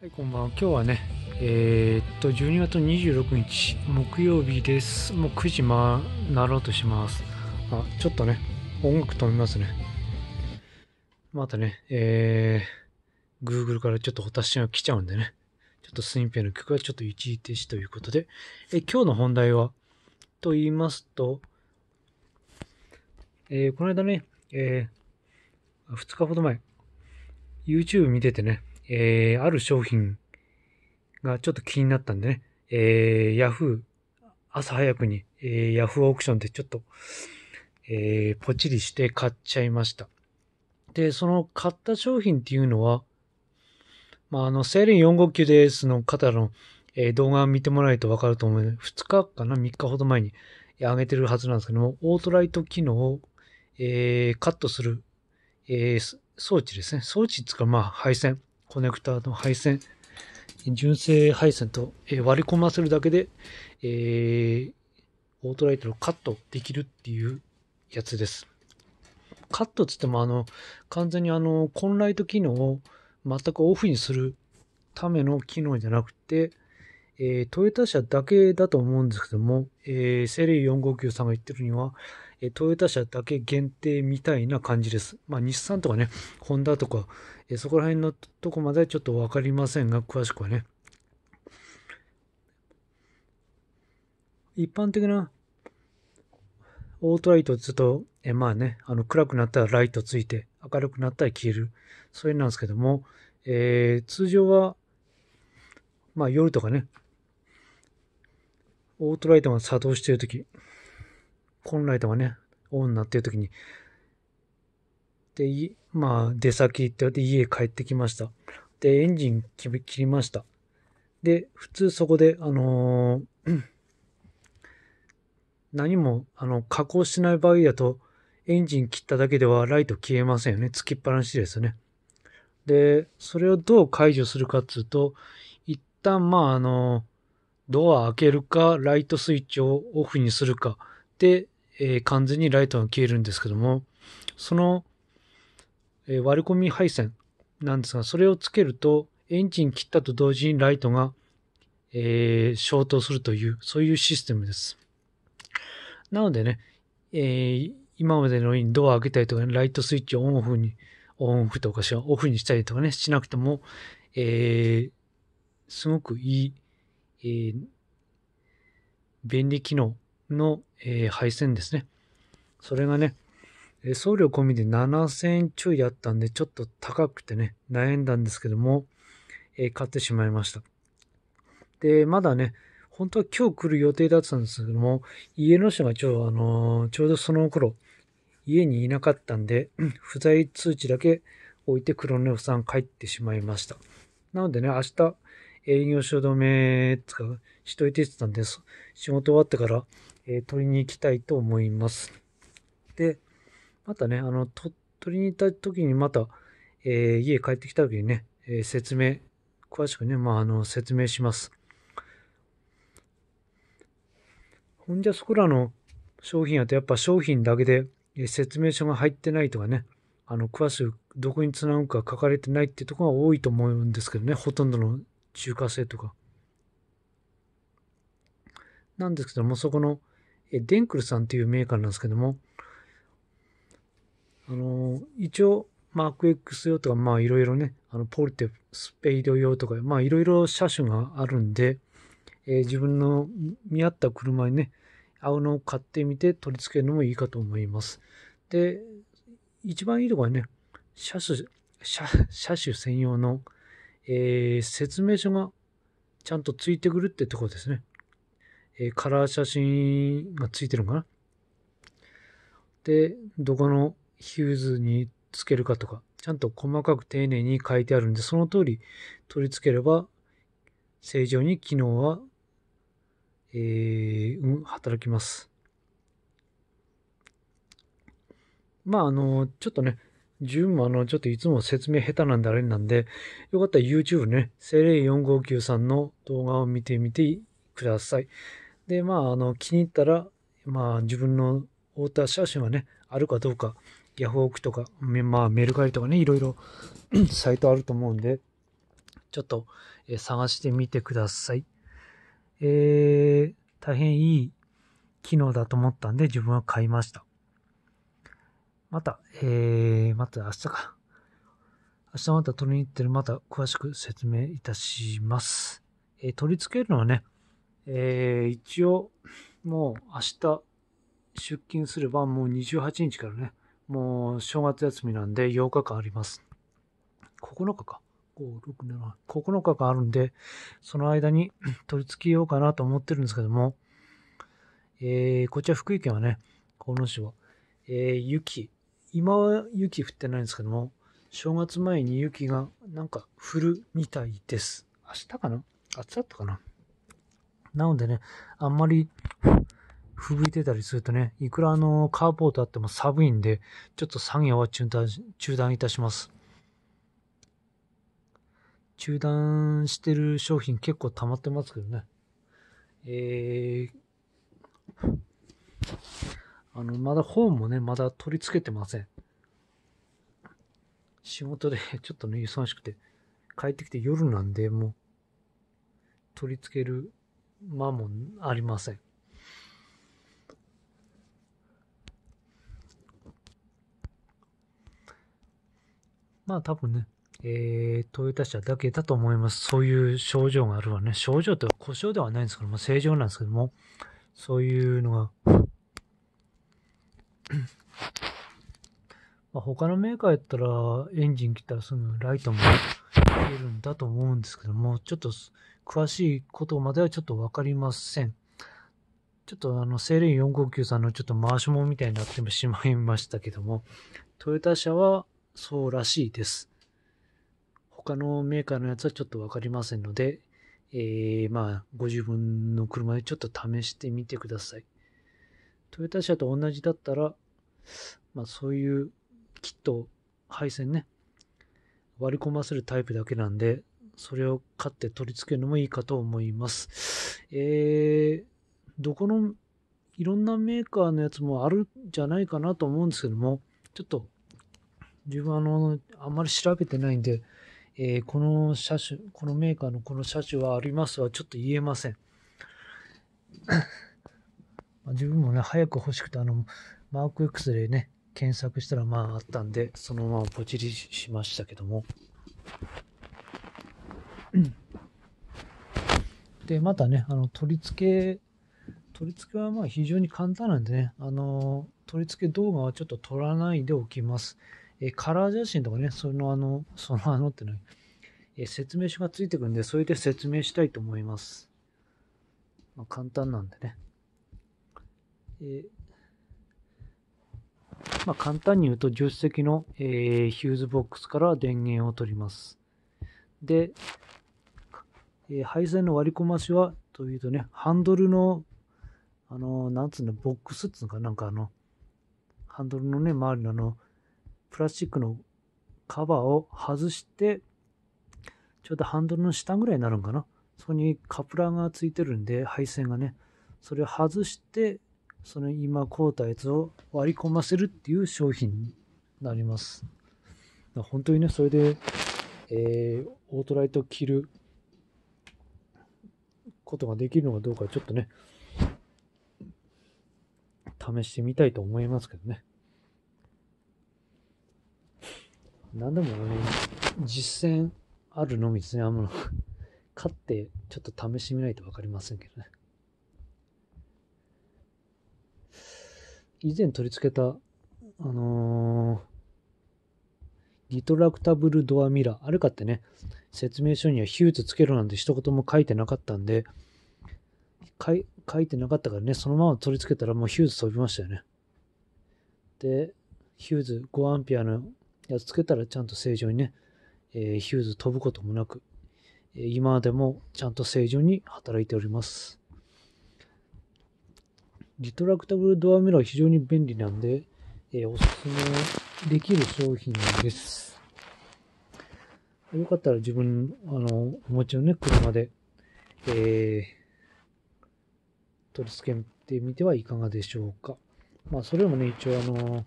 はい、こんばんは。今日はね、えー、っと、12月26日、木曜日です。もう9時ま、なろうとします。あ、ちょっとね、音楽止めますね。またね、えー、Google からちょっと私が来ちゃうんでね。ちょっとスインペの曲はちょっと一時停止ということで。え、今日の本題は、と言いますと、えー、この間ね、えー、2日ほど前、YouTube 見ててね、えー、ある商品がちょっと気になったんでね、えー、Yahoo、朝早くに、えー、Yahoo オークションでちょっと、えー、ポチリして買っちゃいました。で、その買った商品っていうのは、まあ、あの、セリン459です。の方の、えー、動画を見てもらえるとわかると思うので、2日かな ?3 日ほど前に上げてるはずなんですけども、オートライト機能を、えー、カットする、えー、装置ですね。装置っていうか、まあ、配線。コネクタの配線、純正配線と割り込ませるだけで、えー、オートライトをカットできるっていうやつです。カットつってもあの完全にあのコンライト機能を全くオフにするための機能じゃなくて、えー、トヨタ車だけだと思うんですけども、えー、セレイ459さんが言ってるには、えトヨタ車だけ限定みたいな感じです。まあ、日産とかね、ホンダとか、えそこら辺のとこまでちょっとわかりませんが、詳しくはね。一般的なオートライトずっと、えまあね、あの暗くなったらライトついて、明るくなったら消える。それなんですけども、えー、通常は、まあ夜とかね、オートライトが作動しているとき、コンライトがね、オンになっているときに、で、まあ、出先行って、家帰ってきました。で、エンジン切りました。で、普通そこで、あのー、何も、あの、加工しない場合だと、エンジン切っただけではライト消えませんよね。つきっぱなしですよね。で、それをどう解除するかっつうと、一旦、まあ、あの、ドア開けるか、ライトスイッチをオフにするかで、えー、完全にライトが消えるんですけども、その、えー、割り込み配線なんですが、それをつけると、エンジン切ったと同時にライトが、えー、消灯するという、そういうシステムです。なのでね、えー、今までのようにドア開けたりとか、ね、ライトスイッチをオンオフに、オンオフとかしオフにしたりとかね、しなくても、えー、すごくいいえー、便利機能の、えー、配線ですね。それがね、送料込みで7000円ちょいあったんで、ちょっと高くてね、悩んだんですけども、えー、買ってしまいました。で、まだね、本当は今日来る予定だったんですけども、家の人がちょ,、あのー、ちょうどその頃、家にいなかったんで、不在通知だけ置いて黒ネオさん帰ってしまいました。なのでね、明日、営業所止めとかしといてってたんです。仕事終わってから、えー、取りに行きたいと思います。で、またね、あの、と取りに行った時にまた、えー、家帰ってきた時にね、えー、説明、詳しくね、まあ、あの、説明します。ほんじゃ、そこらの商品やとやっぱ商品だけで、えー、説明書が入ってないとかね、あの、詳しくどこにつなぐか書かれてないってところが多いと思うんですけどね、ほとんどの中華製とか。なんですけども、そこの、えデンクルさんっていうメーカーなんですけども、あの一応、マーク X 用とか、まあいろいろね、あのポルテ、スペイド用とか、まあいろいろ車種があるんで、えー、自分の見合った車にね、合うのを買ってみて取り付けるのもいいかと思います。で、一番いいとこはね、車種、車種専用のえー、説明書がちゃんとついてくるってとこですね。えー、カラー写真がついてるのかなで、どこのヒューズにつけるかとか、ちゃんと細かく丁寧に書いてあるんで、その通り取り付ければ、正常に機能は、えー、うん、働きます。まあ、あの、ちょっとね、自分もあの、ちょっといつも説明下手なんであれなんで、よかったら YouTube ね、セレイ459さんの動画を見てみてください。で、まあ、あの、気に入ったら、まあ、自分のオーター写真はね、あるかどうか、ヤフオクとか、まあ、メルカリとかね、いろいろ サイトあると思うんで、ちょっと、え探してみてください。えー、大変いい機能だと思ったんで、自分は買いました。また、えー、また明日か。明日また取りに行ってる、また詳しく説明いたします。えー、取り付けるのはね、えー、一応、もう明日出勤すればもう28日からね、もう正月休みなんで8日間あります。9日か。5、6、7、9日間あるんで、その間に取り付けようかなと思ってるんですけども、えー、こちら福井県はね、河野市は、えー、雪、今は雪降ってないんですけども、正月前に雪がなんか降るみたいです。明日かな明日だったかななのでね、あんまり吹雪いてたりするとね、いくらあのカーポートあっても寒いんで、ちょっと作業は中断中断いたします。中断してる商品結構溜まってますけどね。えーあの、まだ本もね、まだ取り付けてません。仕事で ちょっとね、忙しくて、帰ってきて夜なんで、もう、取り付ける間もありません。まあ多分ね、えー、トヨタ車だけだと思います。そういう症状があるわね。症状って故障ではないんですけども、正常なんですけども、そういうのがまあ、他のメーカーやったらエンジン切ったらすぐライトも出るんだと思うんですけども、ちょっと詳しいことまではちょっとわかりません。ちょっとあの、セレン459さんのちょっと回し物みたいになってしまいましたけども、トヨタ車はそうらしいです。他のメーカーのやつはちょっとわかりませんので、えー、まあ、ご自分の車でちょっと試してみてください。トヨタ車と同じだったら、まあそういうきっと配線ね、割り込ませるタイプだけなんで、それを買って取り付けるのもいいかと思います。えー、どこの、いろんなメーカーのやつもあるんじゃないかなと思うんですけども、ちょっと、自分あの、あんまり調べてないんで、えー、この車種、このメーカーのこの車種はありますはちょっと言えません。自分もね、早く欲しくて、あの、マーク X でね、検索したらまああったんで、そのままポチりしましたけども。で、またね、あの、取り付け、取り付けはまあ非常に簡単なんでね、あの、取り付け動画はちょっと撮らないでおきます。えカラー写真とかね、そのあの、そのあのってね、え説明書がついてくるんで、それで説明したいと思います。まあ、簡単なんでね。えまあ、簡単に言うと、助手席の、えー、ヒューズボックスから電源を取ります。で、えー、配線の割り込ましは、というとね、ハンドルの、あのー、なんつうの、ボックスっつうのか、なんかあの、ハンドルのね、周りのあの、プラスチックのカバーを外して、ちょうどハンドルの下ぐらいになるんかな。そこにカプラーがついてるんで、配線がね、それを外して、その今買うたやつを割り込ませるっていう商品になります。本当にね、それで、えー、オートライト着ることができるのかどうかちょっとね、試してみたいと思いますけどね。何でもね、実践あるのみですね。あの、買ってちょっと試してみないと分かりませんけどね。以前取り付けた、あのー、リトラクタブルドアミラー、あれかってね、説明書にはヒューズつけろなんて一言も書いてなかったんで、書い書いてなかったからね、そのまま取り付けたらもうヒューズ飛びましたよね。で、ヒューズ5アンペアのやつつけたらちゃんと正常にね、えー、ヒューズ飛ぶこともなく、今でもちゃんと正常に働いております。リトラクタブルドアミラー非常に便利なんで、えー、おすすめできる商品です。よかったら自分、あの、お持ちのね、車で、えー、取り付けてみてはいかがでしょうか。まあ、それもね、一応あの、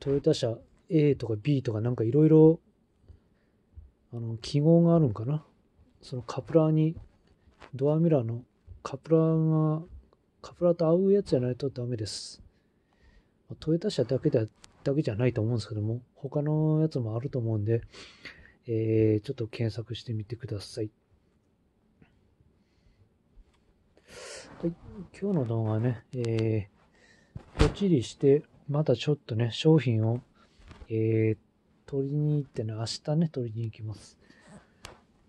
トヨタ車 A とか B とかなんかいろいろ、あの、記号があるんかな。そのカプラーにドアミラーのカプラが、カプラと合うやつじゃないとダメです。トヨタ車だけだだけじゃないと思うんですけども、他のやつもあると思うんで、えー、ちょっと検索してみてください。はい、今日の動画はね、えー、ぽちりして、またちょっとね、商品を、えー、取りに行ってね、明日ね、取りに行きます。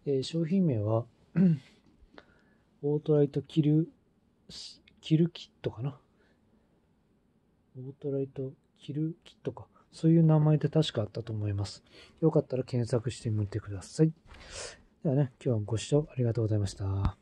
えー、商品名はオートライトキル、キルキットかな。オートライトキルキットか。そういう名前で確かあったと思います。よかったら検索してみてください。ではね、今日はご視聴ありがとうございました。